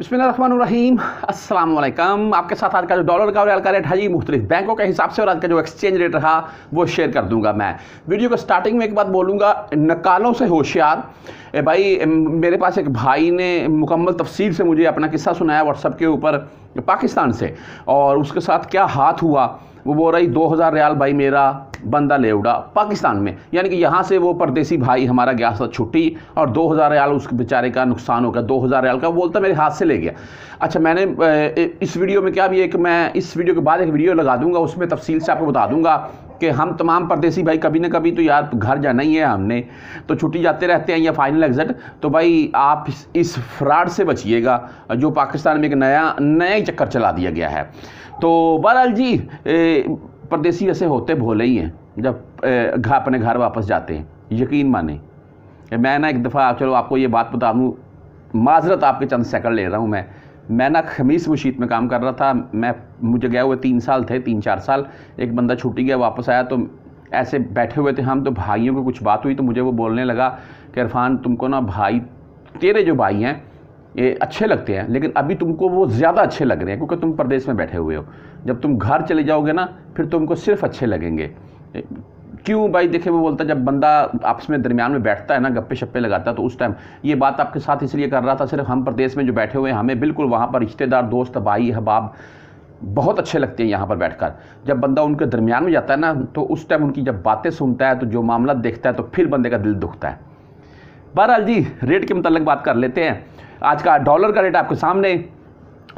अस्सलाम वालेकुम आपके साथ आज का जो डॉलर का और एल का रेट है ये मुख्तलिफ बैंकों के हिसाब से और आज का जो एक्सचेंज रेट रहा वो शेयर कर दूंगा मैं वीडियो को स्टार्टिंग में एक बात बोलूँगा नकालों से होशियार भाई मेरे पास एक भाई ने मुकम्मल तफसील से मुझे अपना किस्सा सुनाया व्हाट्सअप के ऊपर पाकिस्तान से और उसके साथ क्या हाथ हुआ वो बोल रही दो हज़ार रियाल भाई मेरा बंदा ले उड़ा पाकिस्तान में यानी कि यहाँ से वो परदेसी भाई हमारा गया था छुट्टी और दो हज़ार रियाल उस बेचारे का नुकसान हो गया दो हज़ार रियाल का बोलता मेरे हाथ से ले गया अच्छा मैंने इस वीडियो में क्या भी एक मैं इस वीडियो के बाद एक वीडियो लगा दूंगा उसमें तफसील से आपको बता दूंगा कि हम तमाम परदेसी भाई कभी ना कभी तो यार घर जाना ही है हमने तो छुट्टी जाते रहते हैं या फाइनल एग्ज़िट तो भाई आप इस, इस फ्रॉड से बचिएगा जो पाकिस्तान में एक नया नया ही चक्कर चला दिया गया है तो बहरहाल जी परदेसी ऐसे होते भोले ही हैं जब घर अपने घर वापस जाते हैं यकीन माने मैं ना एक दफ़ा चलो आपको ये बात बता दूँ माजरत आपके चंद सेकंड ले रहा हूँ मैं मैं ना खमीस मुशीत में काम कर रहा था मैं मुझे गया हुए तीन साल थे तीन चार साल एक बंदा छुट्टी गया वापस आया तो ऐसे बैठे हुए थे हम तो भाइयों की कुछ बात हुई तो मुझे वो बोलने लगा कि इरफान तुमको ना भाई तेरे जो भाई हैं ये अच्छे लगते हैं लेकिन अभी तुमको वो ज़्यादा अच्छे लग रहे हैं क्योंकि तुम प्रदेश में बैठे हुए हो जब तुम घर चले जाओगे ना फिर तुमको तो सिर्फ अच्छे लगेंगे क्यों भाई देखे वो बोलता जब बंदा आपस में दरमियान में बैठता है ना गप्पे शप्पे लगाता है तो उस टाइम ये बात आपके साथ इसलिए कर रहा था सिर्फ हम प्रदेश में जो बैठे हुए हैं हमें बिल्कुल वहाँ पर रिश्तेदार दोस्त भाई हबाब बहुत अच्छे लगते हैं यहाँ पर बैठकर जब बंदा उनके दरमियान में जाता है ना तो उस टाइम उनकी जब बातें सुनता है तो जो मामला देखता है तो फिर बंदे का दिल दुखता है बहरहाल जी रेट के मतलब बात कर लेते हैं आज का डॉलर का रेट आपके सामने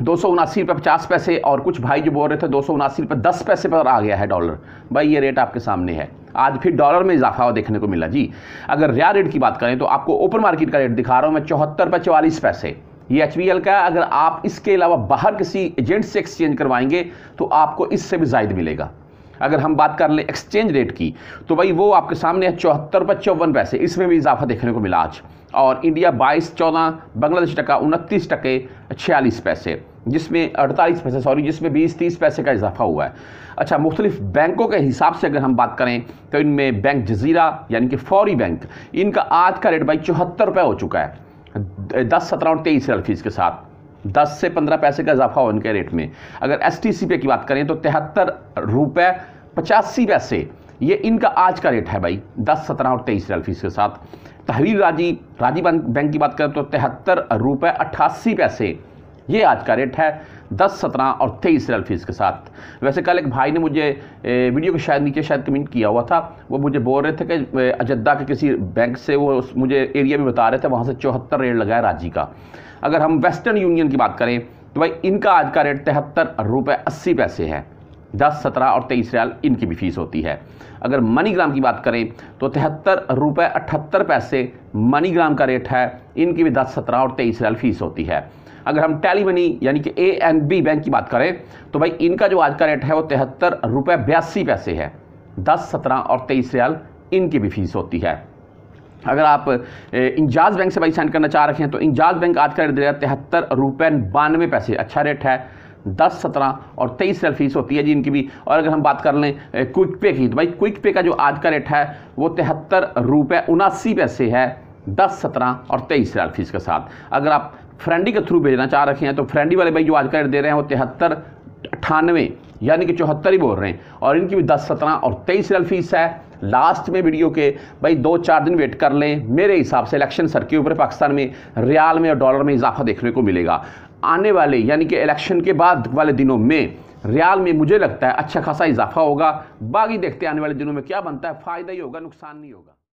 दो सौ उनासी रुपये पचास पैसे और कुछ भाई जो बोल रहे थे दो सौ उनासी रुपये दस पैसे पर आ गया है डॉलर भाई ये रेट आपके सामने है आज फिर डॉलर में इजाफा हुआ देखने को मिला जी अगर रिया रेट की बात करें तो आपको ओपन मार्केट का रेट दिखा रहा हूँ मैं चौहत्तर रुपये चवालीस पैसे ये एच एल का अगर आप इसके अलावा बाहर किसी एजेंट से एक्सचेंज करवाएंगे तो आपको इससे भी जायद मिलेगा अगर हम बात कर लें एक्सचेंज रेट की तो भाई वो आपके सामने है चौहत्तर रुपये चौवन पैसे इसमें भी इजाफा देखने को मिला आज और इंडिया बाईस चौदह बांग्लादेश टका उनतीस टके छियालीस पैसे जिसमें अड़तालीस पैसे सॉरी जिसमें बीस तीस पैसे का इजाफा हुआ है अच्छा मुख्तलिफ बैंकों के हिसाब से अगर हम बात करें तो इनमें बैंक जजीरा यानी कि फौरी बैंक इनका आज का रेट भाई चौहत्तर रुपये हो चुका है दस सत्रह और तेईस फीस के साथ 10 से 15 पैसे का इजाफा हो इनके रेट में अगर एस टी सी पे की बात करें तो तिहत्तर रुपये पचासी पैसे ये इनका आज का रेट है भाई 10 सत्रह और तेईस रियल फीस के साथ तहवीर राजी राजीव बैंक की बात करें तो तिहत्तर रुपये अट्ठासी पैसे ये आज का रेट है दस सत्रह और तेईस रियल फीस के साथ वैसे कल एक भाई ने मुझे वीडियो के शायद नीचे शायद कमेंट किया हुआ था वो मुझे बोल रहे थे कि अजद्दा के किसी बैंक से वो मुझे एरिया भी बता रहे थे वहाँ से चौहत्तर रेट लगा है रांची का अगर हम वेस्टर्न यूनियन की बात करें तो भाई इनका आज का रेट तिहत्तर रुपये अस्सी पैसे है दस सत्रह और तेईस रियाल इनकी भी फीस होती है अगर मनीग्राम की बात करें तो तिहत्तर रुपये अठहत्तर पैसे मनीग्राम का रेट है इनकी भी दस सत्रह और तेईस रियाल फीस होती है अगर हम टैली मनी यानी कि ए एंड बी बैंक की बात करें तो भाई इनका जो आज का रेट है वो तिहत्तर रुपये बयासी पैसे है दस सत्रह और तेईस रियाल इनकी भी फीस होती है अगर आप इंजाज बैंक से भाई सेंड करना चाह रहे हैं तो इंजाज बैंक आज का रेट दे है तिहत्तर रुपये बानवे पैसे अच्छा रेट है दस सत्रह और तेईस सेल फीस होती है जी इनकी भी और अगर हम बात कर लें क्विक पे की तो भाई क्विक पे का जो आज का रेट है वो तिहत्तर रुपये उनासी पैसे है दस सत्रह और तेईस सेल फीस के साथ अगर आप फ्रेंडी के थ्रू भेजना चाह रखे हैं तो फ्रेंडी वाले भाई जो आज का रेट दे रहे हैं वो तिहत्तर अट्ठानवे यानी कि चौहत्तर ही बोल रहे हैं और इनकी भी दस सत्रह और तेईस सेल फीस है लास्ट में वीडियो के भाई दो चार दिन वेट कर लें मेरे हिसाब से इलेक्शन सर के ऊपर पाकिस्तान में रियाल में और डॉलर में इजाफा देखने को मिलेगा आने वाले यानी कि इलेक्शन के बाद वाले दिनों में रियाल में मुझे लगता है अच्छा खासा इजाफा होगा बाकी देखते आने वाले दिनों में क्या बनता है फ़ायदा ही होगा नुकसान नहीं होगा